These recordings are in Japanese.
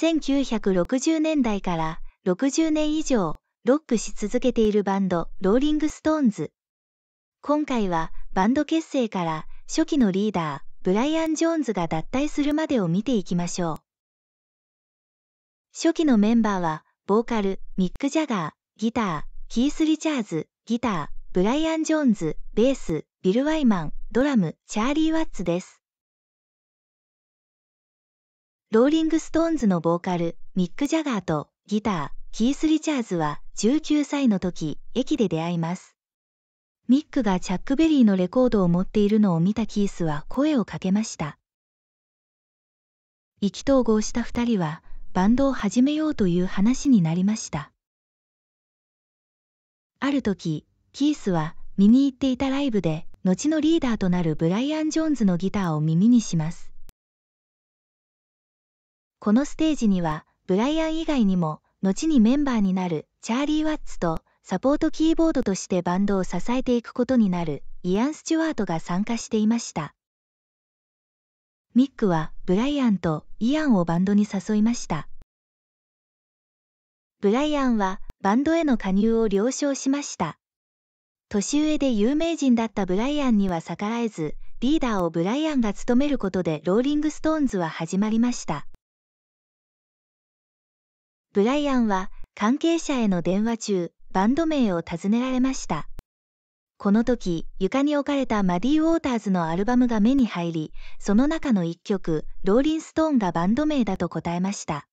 1960年代から60年以上ロックし続けているバンドローリングストーンズ。今回はバンド結成から初期のリーダーブライアン・ジョーンズが脱退するまでを見ていきましょう。初期のメンバーはボーカルミック・ジャガー、ギター、キース・リチャーズ、ギター、ブライアン・ジョーンズ、ベース、ビル・ワイマン、ドラム、チャーリー・ワッツです。ローリングストーンズのボーカル、ミック・ジャガーとギター、ヒース・リチャーズは19歳の時、駅で出会います。ミックがチャックベリーのレコードを持っているのを見たキースは声をかけました。意気投合した2人はバンドを始めようという話になりました。ある時、キースは見に行っていたライブで、後のリーダーとなるブライアン・ジョーンズのギターを耳にします。このステージには、ブライアン以外にも、後にメンバーになるチャーリー・ワッツと、サポートキーボードとしてバンドを支えていくことになるイアン・スチュワートが参加していました。ミックはブライアンとイアンをバンドに誘いました。ブライアンはバンドへの加入を了承しました。年上で有名人だったブライアンには逆らえず、リーダーをブライアンが務めることでローリングストーンズは始まりました。ブライアンは関係者への電話中、バンド名を尋ねられました。この時、床に置かれたマディ・ウォーターズのアルバムが目に入り、その中の一曲、ローリン・ストーンがバンド名だと答えました。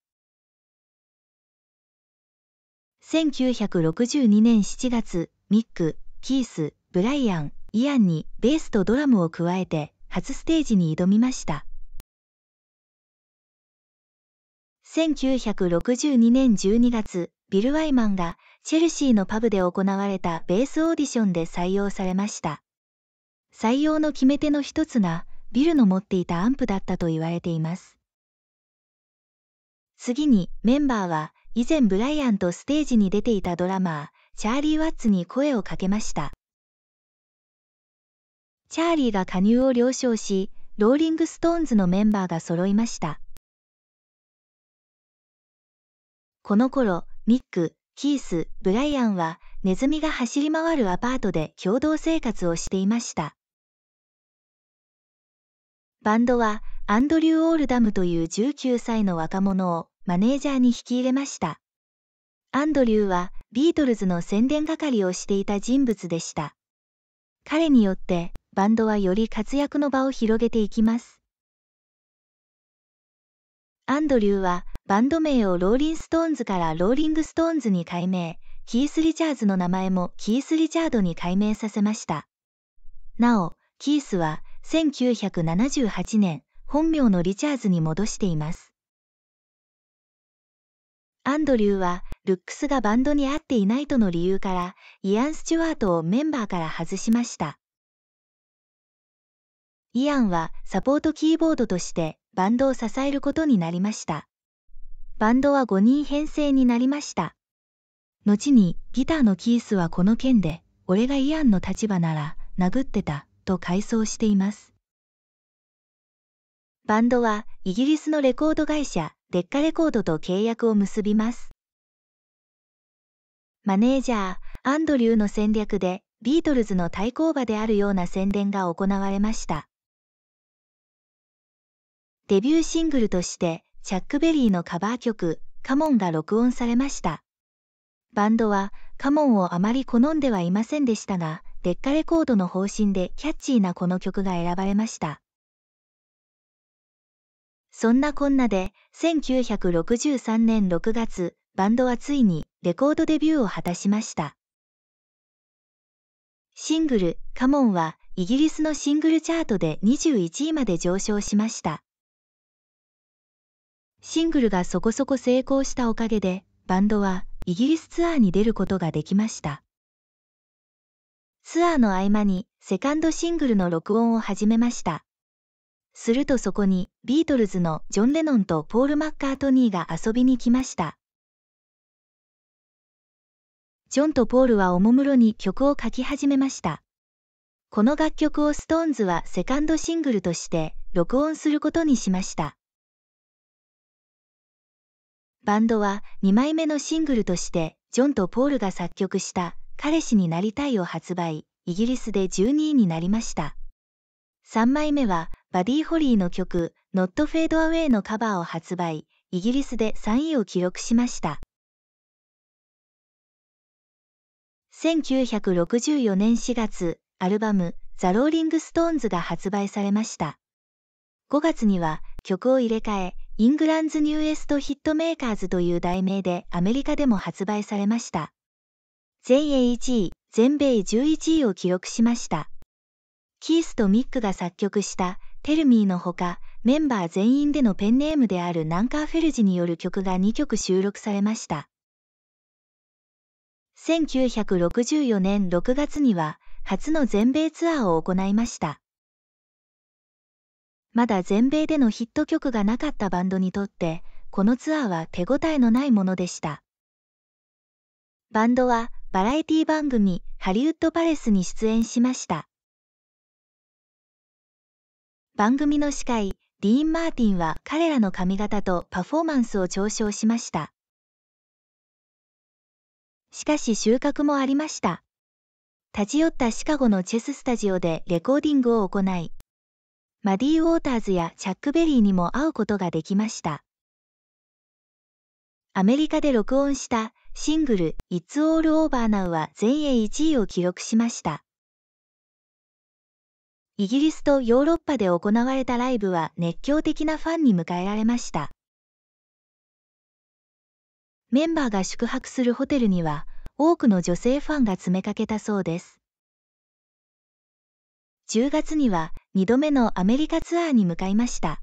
1962年7月、ミック、キース、ブライアン、イアンにベースとドラムを加えて、初ステージに挑みました。1962年12月、ビル・ワイマンがチェルシーのパブで行われたベースオーディションで採用されました。採用の決め手の一つが、ビルの持っていたアンプだったと言われています。次に、メンバーは、以前ブライアンとステージに出ていたドラマー、チャーリー・ワッツに声をかけました。チャーリーが加入を了承し、ローリング・ストーンズのメンバーが揃いました。この頃、ミック、キース、ブライアンはネズミが走り回るアパートで共同生活をしていました。バンドはアンドリュー・オールダムという19歳の若者をマネージャーに引き入れました。アンドリューはビートルズの宣伝係をしていた人物でした。彼によってバンドはより活躍の場を広げていきます。アンドリューはバンド名をローリンストーンズからローリングストーンズに改名、キース・リチャーズの名前もキース・リチャードに改名させました。なお、キースは1978年、本名のリチャーズに戻しています。アンドリューは、ルックスがバンドに合っていないとの理由から、イアン・スチュワートをメンバーから外しました。イアンはサポートキーボードとしてバンドを支えることになりました。バンドは5人編成になりました。後に、ギターのキースはこの件で、俺がイアンの立場なら、殴ってた、と回想しています。バンドは、イギリスのレコード会社、デッカレコードと契約を結びます。マネージャー、アンドリューの戦略で、ビートルズの対抗馬であるような宣伝が行われました。デビューシングルとして、チャックベリーのカバー曲、カモンが録音されました。バンドは、カモンをあまり好んではいませんでしたが、デッカレコードの方針でキャッチーなこの曲が選ばれました。そんなこんなで、1963年6月、バンドはついにレコードデビューを果たしました。シングル、カモンは、イギリスのシングルチャートで21位まで上昇しました。シングルがそこそこ成功したおかげで、バンドはイギリスツアーに出ることができました。ツアーの合間にセカンドシングルの録音を始めました。するとそこにビートルズのジョン・レノンとポール・マッカートニーが遊びに来ました。ジョンとポールはおもむろに曲を書き始めました。この楽曲をストーンズはセカンドシングルとして録音することにしました。バンドは2枚目のシングルとして、ジョンとポールが作曲した、彼氏になりたいを発売、イギリスで12位になりました。3枚目は、バディ・ホリーの曲、Not Fade Away のカバーを発売、イギリスで3位を記録しました。1964年4月、アルバム、ザ・ローリング・ストーンズが発売されました。5月には曲を入れ替え、イングランズ・ニューエスト・ヒットメーカーズという題名でアメリカでも発売されました。全英1位、全米11位を記録しました。キースとミックが作曲したテルミーのほか、メンバー全員でのペンネームであるナンカーフェルジによる曲が2曲収録されました。1964年6月には、初の全米ツアーを行いました。まだ全米でのヒット曲がなかったバンドにとって、このツアーは手応えのないものでした。バンドはバラエティ番組ハリウッドパレスに出演しました。番組の司会、ディーン・マーティンは彼らの髪型とパフォーマンスを嘲笑しました。しかし収穫もありました。立ち寄ったシカゴのチェススタジオでレコーディングを行い、マディ・ウォーターズやチャック・ベリーにも会うことができました。アメリカで録音したシングル It's All Over Now は全英1位を記録しました。イギリスとヨーロッパで行われたライブは熱狂的なファンに迎えられました。メンバーが宿泊するホテルには多くの女性ファンが詰めかけたそうです。10月には2度目のアメリカツアーに向かいました。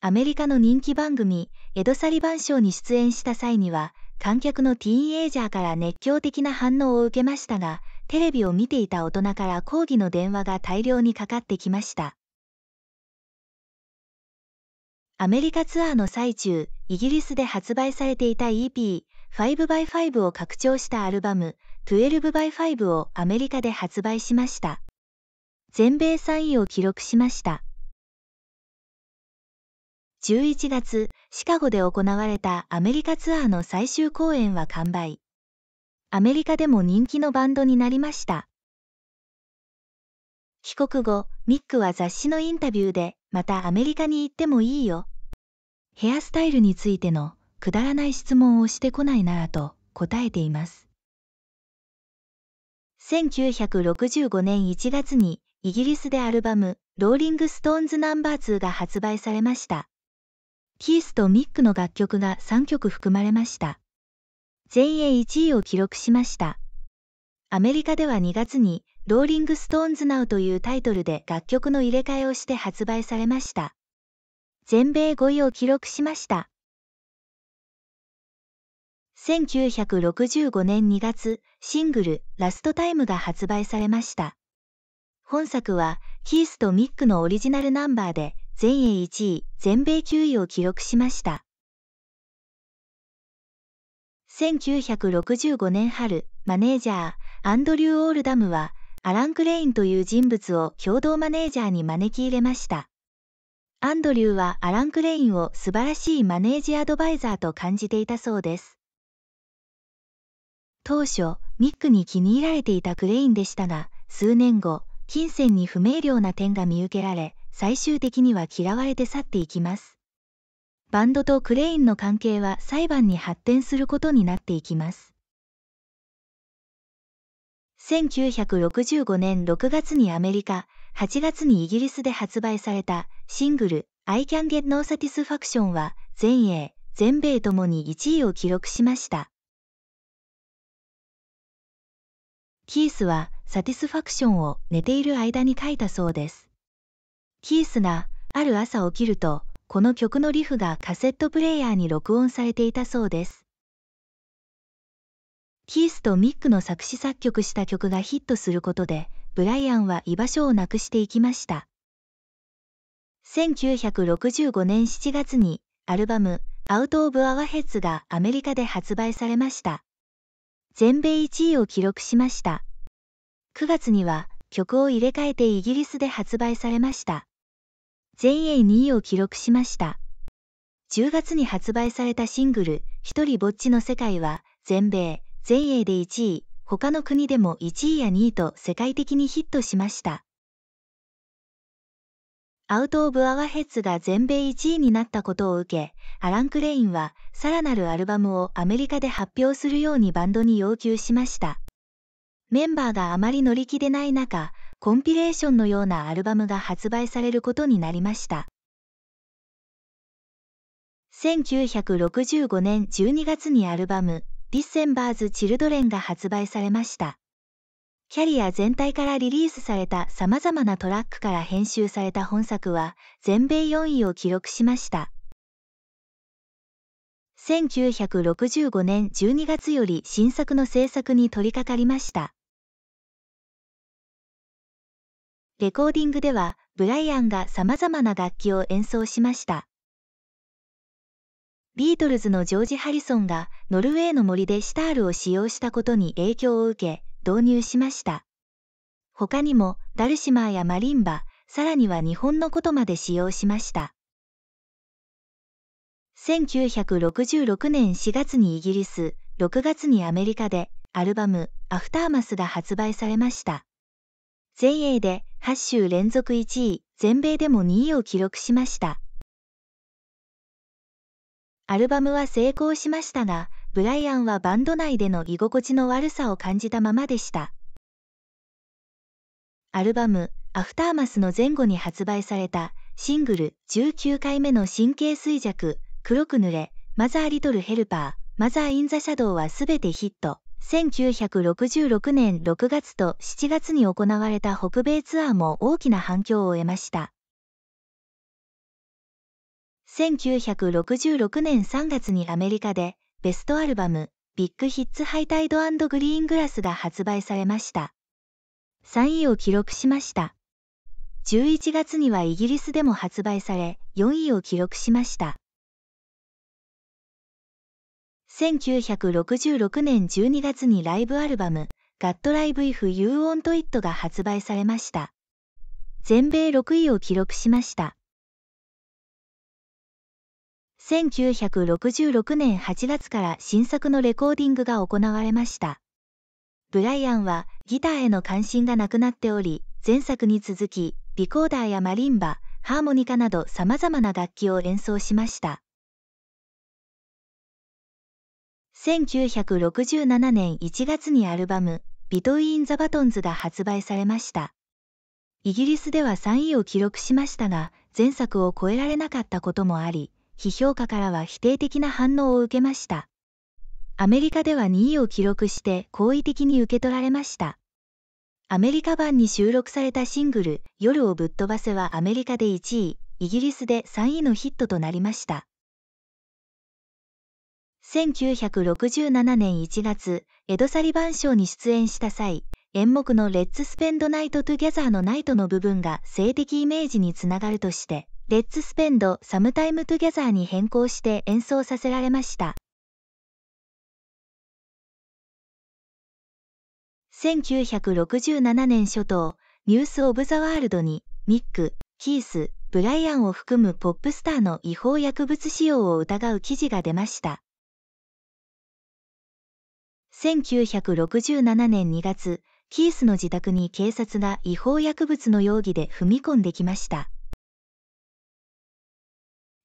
アメリカの人気番組、エド・サリバン賞に出演した際には、観客のティーンエイジャーから熱狂的な反応を受けましたが、テレビを見ていた大人から抗議の電話が大量にかかってきました。アメリカツアーの最中、イギリスで発売されていた EP、5x5 を拡張したアルバム、12x5 をアメリカで発売しました。全米3位を記録しました。11月、シカゴで行われたアメリカツアーの最終公演は完売。アメリカでも人気のバンドになりました。帰国後、ミックは雑誌のインタビューで、またアメリカに行ってもいいよ。ヘアスタイルについてのくだらない質問をしてこないならと答えています。1965年1月にイギリスでアルバム、ローリング・ストーンズ・ナンバー2が発売されました。キースとミックの楽曲が3曲含まれました。全英1位を記録しました。アメリカでは2月に、ローリング・ストーンズ・ナウというタイトルで楽曲の入れ替えをして発売されました。全米5位を記録しました。1965年2月、シングル、ラストタイムが発売されました。本作は、ヒースとミックのオリジナルナンバーで、全英1位、全米9位を記録しました。1965年春、マネージャー、アンドリュー・オールダムは、アラン・クレインという人物を共同マネージャーに招き入れました。アンドリューはアラン・クレインを素晴らしいマネージアドバイザーと感じていたそうです。当初、ミックに気に入られていたクレインでしたが、数年後、金銭に不明瞭な点が見受けられ、最終的には嫌われて去っていきます。バンドとクレインの関係は裁判に発展することになっていきます。1965年6月にアメリカ、8月にイギリスで発売されたシングル I Can Get No Satisfaction は全英、全米ともに1位を記録しました。キースはサティスファクションを寝ている間に書いたそうです。キースがある朝起きると、この曲のリフがカセットプレイヤーに録音されていたそうです。キースとミックの作詞作曲した曲がヒットすることで、ブライアンは居場所をなくしていきました。1965年7月にアルバム「アウト・オブ・アワ・ヘッズ」がアメリカで発売されました。全米1位を記録しました。9月には曲を入れ替えてイギリスで発売されました。全英2位を記録しました。10月に発売されたシングル、一人ぼっちの世界は、全米、全英で1位、他の国でも1位や2位と世界的にヒットしました。アウト・オブ・アワヘッズが全米1位になったことを受け、アラン・クレインは、さらなるアルバムをアメリカで発表するようにバンドに要求しました。メンバーがあまり乗り気でない中、コンピレーションのようなアルバムが発売されることになりました。1965年12月にアルバム、ディッセンバーズ・チルドレンが発売されました。キャリア全体からリリースされた様々なトラックから編集された本作は、全米4位を記録しました。1965年12月より新作の制作に取り掛かりました。レコーディングでは、ブライアンが様々な楽器を演奏しました。ビートルズのジョージ・ハリソンがノルウェーの森でシタールを使用したことに影響を受け導入しました。他にもダルシマーやマリンバ、さらには日本のことまで使用しました。1966年4月にイギリス、6月にアメリカでアルバムアフターマスが発売されました。全英で8週連続1位、全米でも2位を記録しました。アルバムは成功しましたが、ブライアンはバンド内での居心地の悪さを感じたままでした。アルバム、アフターマスの前後に発売された、シングル、19回目の神経衰弱、黒く濡れ、マザーリトルヘルパー、マザーインザシャドウはすべてヒット。1966年6月と7月に行われた北米ツアーも大きな反響を得ました。1966年3月にアメリカでベストアルバムビッグヒッツハイタイドグリーングラスが発売されました。3位を記録しました。11月にはイギリスでも発売され4位を記録しました。1966年12月にライブアルバム Got Live If You o n t It が発売されました。全米6位を記録しました。1966年8月から新作のレコーディングが行われました。ブライアンはギターへの関心がなくなっており、前作に続き、リコーダーやマリンバ、ハーモニカなど様々な楽器を演奏しました。1967年1月にアルバム、ビトイン・ザ・バトンズが発売されました。イギリスでは3位を記録しましたが、前作を超えられなかったこともあり、批評家からは否定的な反応を受けました。アメリカでは2位を記録して好意的に受け取られました。アメリカ版に収録されたシングル、夜をぶっ飛ばせはアメリカで1位、イギリスで3位のヒットとなりました。1967年1月、エド・サリバン賞に出演した際、演目のレッツ・スペンド・ナイト・トゥ・ギャザーのナイトの部分が性的イメージにつながるとして、レッツ・スペンド・サムタイム・トゥ・ギャザーに変更して演奏させられました。1967年初頭、ニュース・オブ・ザ・ワールドに、ミック、ヒース、ブライアンを含むポップスターの違法薬物使用を疑う記事が出ました。1967年2月、キースの自宅に警察が違法薬物の容疑で踏み込んできました。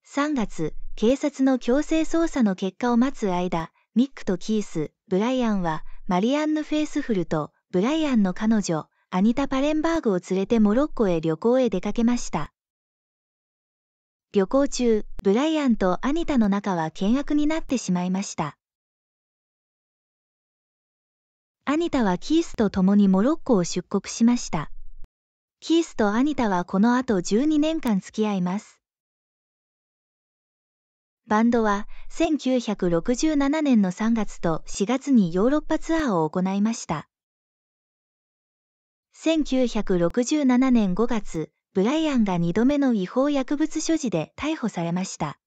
3月、警察の強制捜査の結果を待つ間、ミックとキース、ブライアンは、マリアンヌ・フェイスフルと、ブライアンの彼女、アニタ・パレンバーグを連れてモロッコへ旅行へ出かけました。旅行中、ブライアンとアニタの仲は険悪になってしまいました。アニタはキースと共にモロッコを出国しました。キースとアニタはこの後12年間付き合います。バンドは1967年の3月と4月にヨーロッパツアーを行いました。1967年5月、ブライアンが2度目の違法薬物所持で逮捕されました。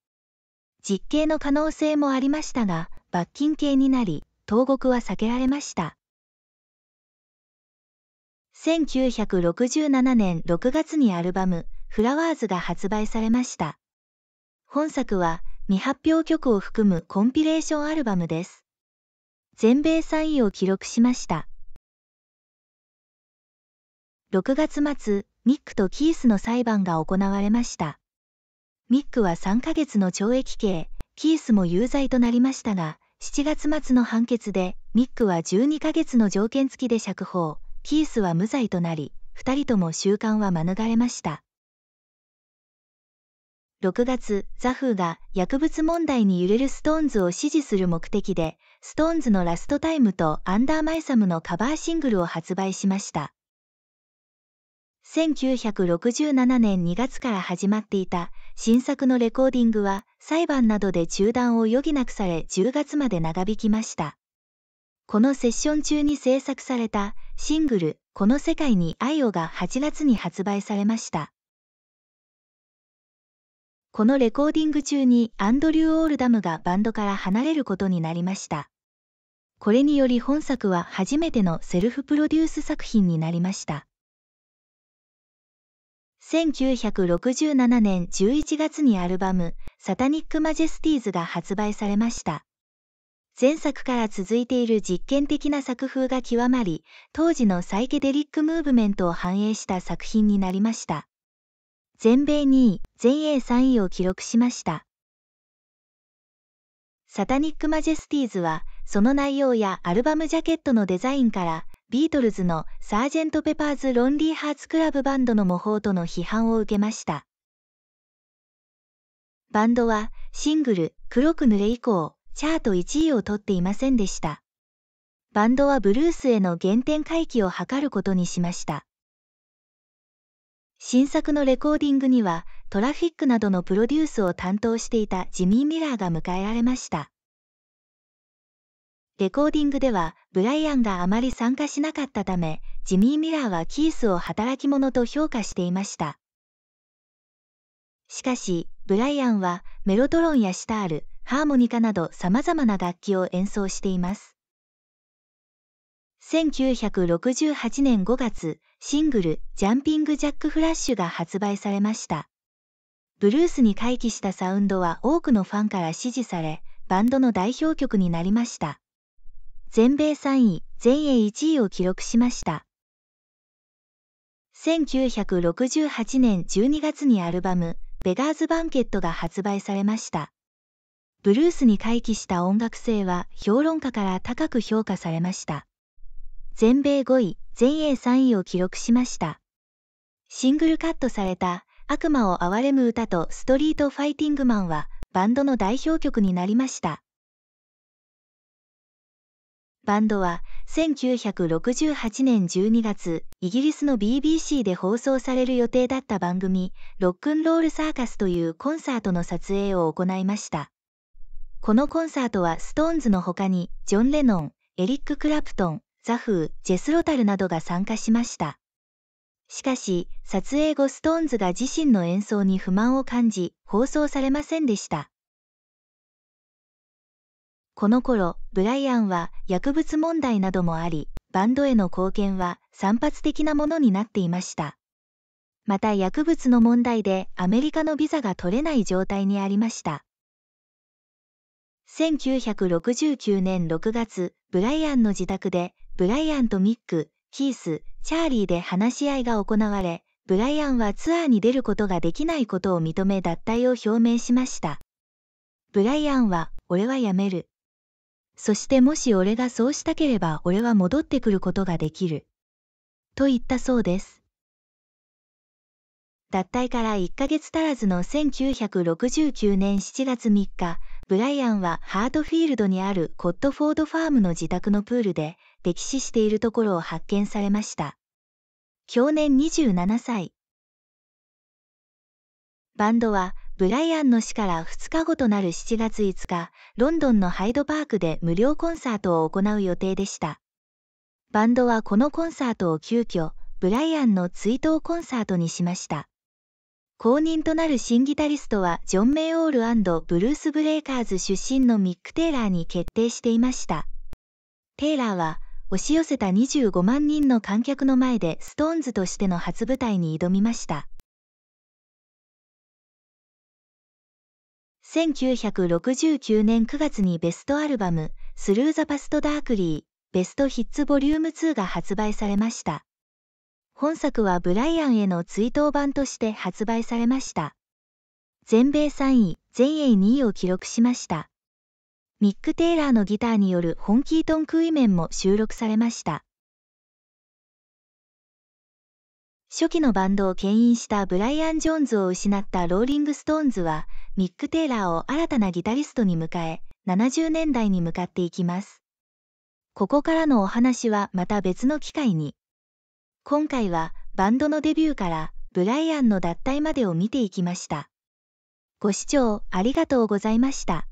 実刑の可能性もありましたが、罰金刑になり、投獄は避けられました。1967年6月にアルバム、フラワーズが発売されました。本作は未発表曲を含むコンピレーションアルバムです。全米3位を記録しました。6月末、ミックとキースの裁判が行われました。ミックは3ヶ月の懲役刑、キースも有罪となりましたが、7月末の判決で、ミックは12ヶ月の条件付きで釈放、ヒースは無罪となり、2人とも収監は免れました。6月、ザフーが薬物問題に揺れるストーンズを支持する目的で、ストーンズのラストタイムとアンダーマイサムのカバーシングルを発売しました。1967年2月から始まっていた新作のレコーディングは裁判などで中断を余儀なくされ10月まで長引きました。このセッション中に制作されたシングル、この世界に愛をが8月に発売されました。このレコーディング中にアンドリュー・オールダムがバンドから離れることになりました。これにより本作は初めてのセルフプロデュース作品になりました。1967年11月にアルバム、サタニック・マジェスティーズが発売されました。前作から続いている実験的な作風が極まり、当時のサイケデリックムーブメントを反映した作品になりました。全米2位、全英3位を記録しました。サタニック・マジェスティーズは、その内容やアルバムジャケットのデザインから、ビートルズのサージェント・ペパーズ・ロンリー・ハーツ・クラブバンドの模倣との批判を受けました。バンドは、シングル、黒く濡れ以降、チャート1位を取っていませんでした。バンドはブルースへの原点回帰を図ることにしました。新作のレコーディングには、トラフィックなどのプロデュースを担当していたジミー・ミラーが迎えられました。レコーディングでは、ブライアンがあまり参加しなかったため、ジミー・ミラーはキースを働き者と評価していました。しかし、ブライアンはメロトロンやシタール、ハーモニカなど様々な楽器を演奏しています。1968年5月、シングル、ジャンピング・ジャック・フラッシュが発売されました。ブルースに回帰したサウンドは多くのファンから支持され、バンドの代表曲になりました。全米3位、全英1位を記録しました。1968年12月にアルバム、ベガーズ・バンケットが発売されました。ブルースに回帰した音楽性は評論家から高く評価されました。全米5位、全英3位を記録しました。シングルカットされた悪魔を憐れむ歌とストリートファイティングマンはバンドの代表曲になりました。バンドは1968年12月、イギリスの BBC で放送される予定だった番組、ロックンロールサーカスというコンサートの撮影を行いました。このコンサートはストーンズの他にジョン・レノン、エリック・クラプトン、ザフー、ジェス・ロタルなどが参加しました。しかし、撮影後ストーンズが自身の演奏に不満を感じ、放送されませんでした。この頃、ブライアンは薬物問題などもあり、バンドへの貢献は散発的なものになっていました。また薬物の問題でアメリカのビザが取れない状態にありました。1969年6月、ブライアンの自宅で、ブライアンとミック、ヒース、チャーリーで話し合いが行われ、ブライアンはツアーに出ることができないことを認め脱退を表明しました。ブライアンは、俺は辞める。そしてもし俺がそうしたければ俺は戻ってくることができる。と言ったそうです。脱退から1ヶ月足らずの1969年7月3日、ブライアンはハートフィールドにあるコットフォードファームの自宅のプールで溺死しているところを発見されました。去年27歳。バンドはブライアンの死から2日後となる7月5日、ロンドンのハイドパークで無料コンサートを行う予定でした。バンドはこのコンサートを急遽、ブライアンの追悼コンサートにしました。後任となる新ギタリストはジョン・メイ・オールブルース・ブレイカーズ出身のミック・テイラーに決定していました。テイラーは押し寄せた25万人の観客の前でストーンズとしての初舞台に挑みました。1969年9月にベストアルバム「スルー・ザ・パスト・ダークリー」ベストヒッツボリューム2が発売されました。本作はブライアンへの追悼版として発売されました。全米3位、全英2位を記録しました。ミック・テイラーのギターによる本キートン・クイメンも収録されました。初期のバンドを牽引したブライアン・ジョーンズを失ったローリング・ストーンズは、ミック・テイラーを新たなギタリストに迎え、70年代に向かっていきます。ここからのお話はまた別の機会に。今回はバンドのデビューからブライアンの脱退までを見ていきました。ご視聴ありがとうございました。